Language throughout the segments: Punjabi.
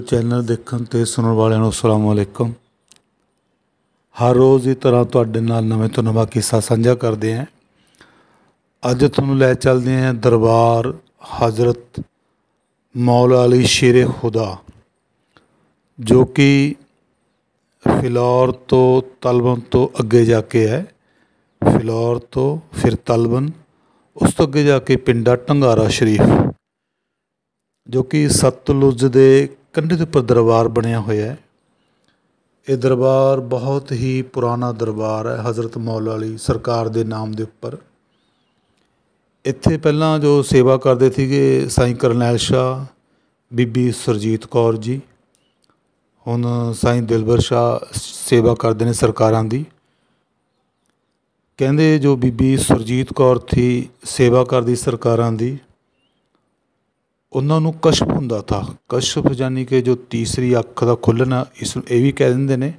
ਚੈਨਲ ਦੇਖਣ ਤੇ ਸੁਣਨ ਵਾਲਿਆਂ ਨੂੰ ਅਸਲਾਮ ਅਲੈਕਮ ਹਰ ਰੋਜ਼ ਦੀ ਤਰ੍ਹਾਂ ਤੁਹਾਡੇ ਨਾਲ ਨਵੇਂ ਤੋਂ ਨਵਾਂ ਕਿੱਸਾ ਸਾਂਝਾ ਕਰਦੇ ਆਂ ਅੱਜ ਤੁਹਾਨੂੰ ਲੈ ਚੱਲਦੇ ਆਂ ਦਰਬਾਰ ਹਜ਼ਰਤ ਮੌਲਾ ਅਲੀ ਸ਼ੇਰੇ ਖੁਦਾ ਜੋ ਕਿ ਫਿਲੌਰ ਤੋਂ ਤਲਬਨ ਤੋਂ ਅੱਗੇ ਜਾ ਕੇ ਹੈ ਫਿਲੌਰ ਤੋਂ ਫਿਰ ਤਲਬਨ ਉਸ ਤੋਂ ਅੱਗੇ ਜਾ ਕੇ ਪਿੰਡਾ ਟੰਗਾਰਾ ਸ਼ਰੀਫ ਜੋ ਕਿ ਸਤਲੁਜ ਦੇ ਕੰਢੇ ਦੇ ਉੱਪਰ ਦਰਬਾਰ ਬਣਿਆ ਹੋਇਆ ਹੈ ਇਹ ਦਰਬਾਰ ਬਹੁਤ ਹੀ ਪੁਰਾਣਾ ਦਰਬਾਰ ਹੈ ਹਜ਼ਰਤ ਮੌਲਾ ਅਲੀ ਸਰਕਾਰ ਦੇ ਨਾਮ ਦੇ ਉੱਪਰ ਇੱਥੇ ਪਹਿਲਾਂ ਜੋ ਸੇਵਾ ਕਰਦੇ ਸੀਗੇ ਸਾਈਂ ਕਰਨੈਲ ਸ਼ਾ ਬੀਬੀ ਸਰਜੀਤ ਕੌਰ ਜੀ ਹੁਣ ਸਾਈਂ ਦਿਲਬਰ ਸ਼ਾ ਸੇਵਾ ਕਰਦੇ ਨੇ ਸਰਕਾਰਾਂ ਦੀ ਕਹਿੰਦੇ ਜੋ ਬੀਬੀ ਸਰਜੀਤ ਕੌਰ ਥੀ ਸੇਵਾ ਕਰਦੀ ਸਰਕਾਰਾਂ ਦੀ ਉਹਨਾਂ ਨੂੰ ਕਸ਼ਪ ਹੁੰਦਾ ਥਾ ਕਸ਼ਪ ਜਾਨੀ ਕਿ ਜੋ ਤੀਸਰੀ ਅੱਖ ਦਾ ਖੁੱਲਣਾ ਇਸ ਨੂੰ ਇਹ ਵੀ ਕਹਿ ਦਿੰਦੇ ਨੇ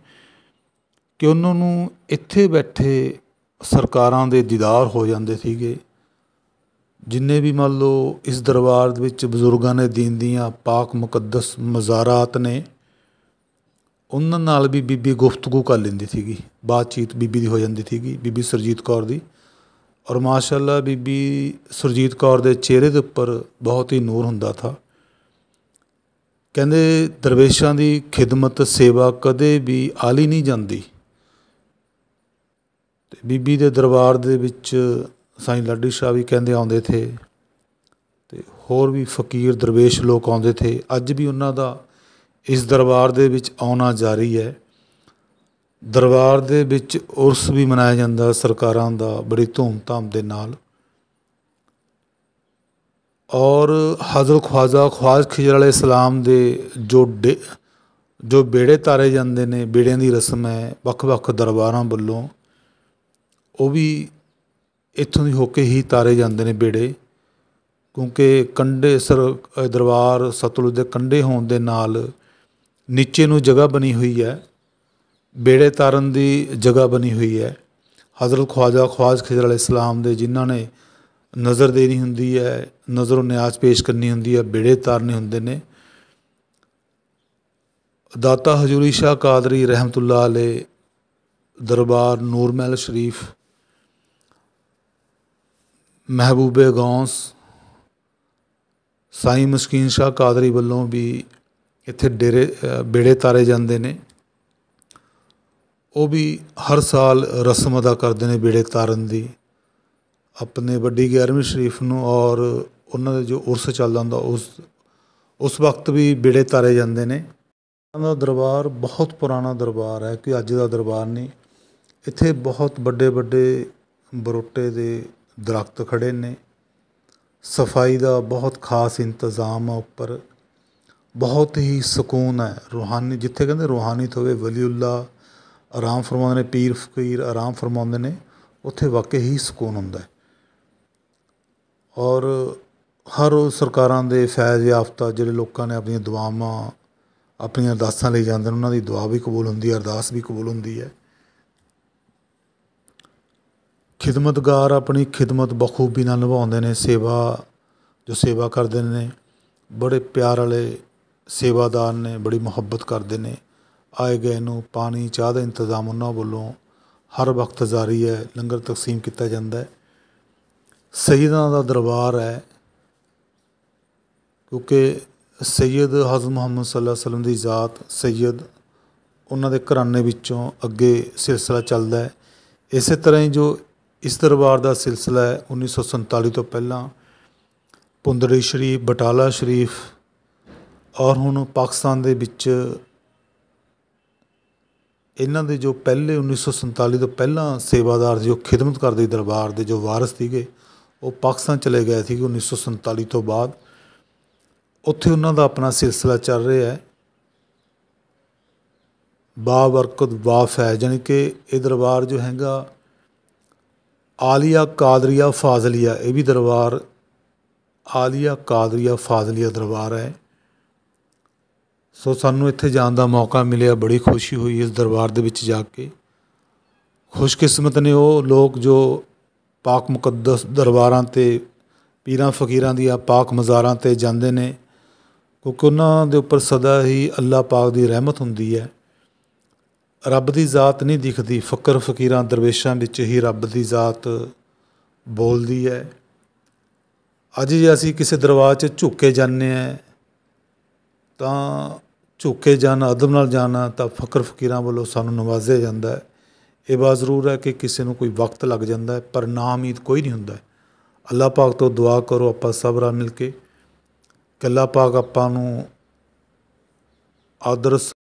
ਕਿ ਉਹਨਾਂ ਨੂੰ ਇੱਥੇ ਬੈਠੇ ਸਰਕਾਰਾਂ ਦੇ ਦੀਦਾਰ ਹੋ ਜਾਂਦੇ ਸੀਗੇ ਜਿੰਨੇ ਵੀ ਮੰਨ ਲਓ ਇਸ ਦਰਬਾਰ ਦੇ ਵਿੱਚ ਬਜ਼ੁਰਗਾਂ ਨੇ ਦੀਨ ਦੀਆਂ ਪਾਕ ਮੁਕੱਦਸ ਮਜ਼ਾਰਾਤ ਨੇ ਉਹਨਾਂ ਨਾਲ ਵੀ ਬੀਬੀ ਗੁਫ਼ਤਗੂ ਕਰ ਲੈਂਦੀ ਸੀਗੀ ਬਾਤਚੀਤ ਬੀਬੀ ਦੀ ਹੋ ਜਾਂਦੀ ਸੀਗੀ ਬੀਬੀ ਸਰਜੀਤ ਕੌਰ ਦੀ ਔਰ ਮਾਸ਼ਾਅੱਲਾ ਬੀਬੀ ਸੁਰਜੀਤ ਕੌਰ ਦੇ ਚਿਹਰੇ ਦੇ ਉੱਪਰ ਬਹੁਤ ਹੀ ਨੂਰ ਹੁੰਦਾ ਥਾ ਕਹਿੰਦੇ ਦਰਵੇਸ਼ਾਂ ਦੀ ਖਿਦਮਤ ਸੇਵਾ ਕਦੇ ਵੀ ਆਲੀ ਨਹੀਂ ਜਾਂਦੀ ਤੇ ਬੀਬੀ ਦੇ ਦਰਬਾਰ ਦੇ ਵਿੱਚ ਸਾਈਂ ਲੱਡੀ ਸ਼ਾਹ ਵੀ ਕਹਿੰਦੇ ਆਉਂਦੇ ਥੇ ਤੇ ਹੋਰ ਵੀ ਫਕੀਰ ਦਰਵੇਸ਼ ਲੋਕ ਆਉਂਦੇ ਥੇ ਅੱਜ ਵੀ ਉਹਨਾਂ ਦਾ ਇਸ ਦਰਬਾਰ ਦੇ ਵਿੱਚ ਆਉਣਾ ਜਾਰੀ ਹੈ ਦਰਬਾਰ ਦੇ ਵਿੱਚ ਉਰਸ ਵੀ ਮਨਾਇਆ ਜਾਂਦਾ ਸਰਕਾਰਾਂ ਦਾ ਬੜੀ ਧੂਮ-ਧਾਮ ਦੇ ਨਾਲ ਔਰ ਹਾਜ਼ਰ ਖਵਾਜਾ ਖਵਾਜ ਖਿਜਰ ਵਾਲੇ ਇਸਲਾਮ ਦੇ ਜੋ ਜੋ ਬੇੜੇ ਤਾਰੇ ਜਾਂਦੇ ਨੇ ਬੇੜਿਆਂ ਦੀ ਰਸਮ ਹੈ ਵੱਖ-ਵੱਖ ਦਰਬਾਰਾਂ ਵੱਲੋਂ ਉਹ ਵੀ ਇੱਥੋਂ ਦੀ ਹੋ ਕੇ ਹੀ ਤਾਰੇ ਜਾਂਦੇ ਨੇ ਬੇੜੇ ਕਿਉਂਕਿ ਕੰਡੇ ਸਰ ਦਰਬਾਰ ਸਤਲੁਜ ਦੇ ਕੰਡੇ ਹੋਣ ਦੇ ਨਾਲ ਨੀਚੇ ਨੂੰ ਜਗ੍ਹਾ ਬਣੀ ਹੋਈ ਹੈ ਬੇੜੇ ਤਾਰਨ ਦੀ ਜਗ੍ਹਾ ਬਣੀ ਹੋਈ ਹੈ ਹਜ਼ਰਤ ਖਵਾਜਾ ਖਵਾਜ ਖਿਜ਼ਰ ਅਲ ਇਸਲਾਮ ਦੇ ਜਿਨ੍ਹਾਂ ਨੇ ਨਜ਼ਰ ਦੇਣੀ ਹੁੰਦੀ ਹੈ ਨਜ਼ਰ ਨਿਆਜ਼ ਪੇਸ਼ ਕਰਨੀ ਹੁੰਦੀ ਹੈ ਬੇੜੇ ਤਾਰਨੇ ਹੁੰਦੇ ਨੇ ਦਾਤਾ ਹਜ਼ੂਰੀ ਸ਼ਾ ਕਾਦਰੀ ਰਹਿਮਤੁਲਾਹ ਅਲੇ ਦਰਬਾਰ ਨੂਰ ਮਹਿਲ ਸ਼ਰੀਫ ਮਹਿਬੂਬੇ ਗੌਂਸ ਸਾਈ ਮਸਕੀਨ ਸ਼ਾ ਕਾਦਰੀ ਵੱਲੋਂ ਵੀ ਇੱਥੇ ਡੇਰੇ ਬੇੜੇ ਤਾਰੇ ਜਾਂਦੇ ਨੇ ਉਹ ਵੀ ਹਰ ਸਾਲ ਰਸਮ ਅਦਾ ਕਰਦੇ ਨੇ ਬੇੜੇ ਤਾਰਨ ਦੀ ਆਪਣੇ ਵੱਡੀ 11ਵੀਂ ਸ਼ਰੀਫ ਨੂੰ ਔਰ ਉਹਨਾਂ ਦੇ ਜੋ ਉਰਸ ਚੱਲਦਾ ਹੁੰਦਾ ਉਸ ਉਸ ਵਕਤ ਵੀ ਬੇੜੇ ਤਾਰੇ ਜਾਂਦੇ ਨੇ ਉਹਨਾਂ ਦਾ ਦਰਬਾਰ ਬਹੁਤ ਪੁਰਾਣਾ ਦਰਬਾਰ ਹੈ ਕਿ ਅੱਜ ਦਾ ਦਰਬਾਰ ਨਹੀਂ ਇੱਥੇ ਬਹੁਤ ਵੱਡੇ ਵੱਡੇ ਬਰੋਟੇ ਦੇ ਦਰਖਤ ਖੜੇ ਨੇ ਸਫਾਈ ਦਾ ਬਹੁਤ ਖਾਸ ਇੰਤਜ਼ਾਮ ਹੈ ਉੱਪਰ ਬਹੁਤ ਹੀ ਸਕੂਨ ਹੈ ਰੂਹਾਨੀ ਜਿੱਥੇ ਕਹਿੰਦੇ ਤੋਂ ਹੋਵੇ ਵਲੀਉੱਲਾ ਆਰਾਮ ਫਰਮਾਉਂਦੇ ਨੇ ਪੀਰ ਫਕੀਰ ਆਰਾਮ ਫਰਮਾਉਂਦੇ ਨੇ ਉੱਥੇ ਵਾਕਈ ਹੀ ਸਕੂਨ ਹੁੰਦਾ ਹੈ ਔਰ ਹਰ ਸਰਕਾਰਾਂ ਦੇ ਫੈਜ਼ ਯਾਫਤਾ ਜਿਹੜੇ ਲੋਕਾਂ ਨੇ ਆਪਣੀਆਂ ਦੁਆਵਾਂ ਆਪਣੀਆਂ ਅਰਦਾਸਾਂ ਲਈ ਜਾਂਦੇ ਨੇ ਉਹਨਾਂ ਦੀ ਦੁਆ ਵੀ ਕਬੂਲ ਹੁੰਦੀ ਹੈ ਅਰਦਾਸ ਵੀ ਕਬੂਲ ਹੁੰਦੀ ਹੈ ਖਿਦਮਤਗਾਰ ਆਪਣੀ ਖਿਦਮਤ ਬਖੂਬੀ ਨਾਲ ਨਿਭਾਉਂਦੇ ਨੇ ਸੇਵਾ ਜੋ ਸੇਵਾ ਕਰਦੇ ਨੇ ਬੜੇ ਪਿਆਰ ਵਾਲੇ ਸੇਵਾਦਾਰ ਨੇ ਬੜੀ ਮੁਹੱਬਤ ਕਰਦੇ ਨੇ ਆਏ ਗਏ ਨੂੰ ਪਾਣੀ ਚਾਹ ਦਾ ਇੰਤਜ਼ਾਮ ਉਹਨਾਂ ਵੱਲੋਂ ਹਰ ਵਕਤ ਜਾਰੀ ਹੈ ਲੰਗਰ ਤਕਸੀਮ ਕੀਤਾ ਜਾਂਦਾ ਹੈ ਸੈਯਦਾਂ ਦਾ ਦਰਬਾਰ ਹੈ ਕਿਉਂਕਿ ਸੈਯਦ ਹਜ਼ਰਤ ਮੁਹੰਮਦ ਸੱਲੱਲਾਹੁ ਅਲੈਹਿ ਵਸੱਲਮ ਦੀ ਜ਼ਾਤ ਸੈਯਦ ਉਹਨਾਂ ਦੇ ਘਰਾਨੇ ਵਿੱਚੋਂ ਅੱਗੇ ਸਿਲਸਿਲਾ ਚੱਲਦਾ ਹੈ ਇਸੇ ਤਰ੍ਹਾਂ ਹੀ ਜੋ ਇਸ ਦਰਬਾਰ ਦਾ ਸਿਲਸਿਲਾ ਹੈ 1947 ਤੋਂ ਪਹਿਲਾਂ ਪੁੰਦਰੀ ਸ਼ਰੀਫ ਬਟਾਲਾ ਸ਼ਰੀਫ ਔਰ ਹੁਣ ਪਾਕਿਸਤਾਨ ਦੇ ਵਿੱਚ ਇਹਨਾਂ ਦੇ ਜੋ ਪਹਿਲੇ 1947 ਤੋਂ ਪਹਿਲਾਂ ਸੇਵਾਦਾਰ ਜੋ ਖਿਦਮਤ ਕਰਦੇ ਦਰਬਾਰ ਦੇ ਜੋ ਵਾਰਿਸ ਸੀਗੇ ਉਹ ਪਾਕਿਸਤਾਨ ਚਲੇ ਗਏ ਸੀ 1947 ਤੋਂ ਬਾਅਦ ਉੱਥੇ ਉਹਨਾਂ ਦਾ ਆਪਣਾ ਸਿਲਸਿਲਾ ਚੱਲ ਰਿਹਾ ਹੈ ਬਾ ਬਰਕਤ ਵਾਫ ਹੈ ਜਾਨੀ ਕਿ ਇਹ ਦਰਬਾਰ ਜੋ ਹੈਗਾ ਆਲੀਆ ਕਾਦਰੀਆ ਫਾਜ਼ਲੀਆ ਇਹ ਵੀ ਦਰਬਾਰ ਆਲੀਆ ਕਾਦਰੀਆ ਫਾਜ਼ਲੀਆ ਦਰਬਾਰ ਹੈ ਸੋ ਸਾਨੂੰ ਇੱਥੇ ਜਾਣ ਦਾ ਮੌਕਾ ਮਿਲਿਆ ਬੜੀ ਖੁਸ਼ੀ ਹੋਈ ਇਸ ਦਰਬਾਰ ਦੇ ਵਿੱਚ ਜਾ ਕੇ ਖੁਸ਼ਕਿਸਮਤ ਨੇ ਉਹ ਲੋਕ ਜੋ ਪਾਕ ਮੁਕੱਦਸ ਦਰਬਾਰਾਂ ਤੇ ਪੀਰਾਂ ਫਕੀਰਾਂ ਦੀਆਂ ਪਾਕ ਮਜ਼ਾਰਾਂ ਤੇ ਜਾਂਦੇ ਨੇ ਕਿਉਂਕਿ ਉਹਨਾਂ ਦੇ ਉੱਪਰ ਸਦਾ ਹੀ ਅੱਲਾਹ ਪਾਕ ਦੀ ਰਹਿਮਤ ਹੁੰਦੀ ਹੈ ਰੱਬ ਦੀ ਜ਼ਾਤ ਨਹੀਂ ਦਿਖਦੀ ਫਕਰ ਫਕੀਰਾਂ ਦਰਵੇਸ਼ਾਂ ਵਿੱਚ ਹੀ ਰੱਬ ਦੀ ਜ਼ਾਤ ਬੋਲਦੀ ਹੈ ਅੱਜ ਜੇ ਅਸੀਂ ਕਿਸੇ ਦਰਵਾਜ਼ੇ 'ਚ ਝੁੱਕ ਕੇ ਜਾਂਦੇ ਆ ਤਾਂ ਝੁਕੇ ਜਾਣਾ ਅਦਬ ਨਾਲ ਜਾਣਾ ਤਾਂ ਫਕਰ ਫਕੀਰਾਂ ਵੱਲੋਂ ਸਾਨੂੰ ਨਵਾਜ਼ਿਆ ਜਾਂਦਾ ਹੈ ਇਹ ਬਾਤ ਜ਼ਰੂਰ ਹੈ ਕਿ ਕਿਸੇ ਨੂੰ ਕੋਈ ਵਕਤ ਲੱਗ ਜਾਂਦਾ ਹੈ ਪਰ ਉਮੀਦ ਕੋਈ ਨਹੀਂ ਹੁੰਦਾ ਅੱਲਾਹ ਪਾਕ ਤੋਂ ਦੁਆ ਕਰੋ ਆਪਾਂ ਸਭ ਨਾਲ ਮਿਲ ਕੇ ਕਿ ਅੱਲਾਹ ਪਾਕ ਆਪਾਂ ਨੂੰ ਆਦਰਸ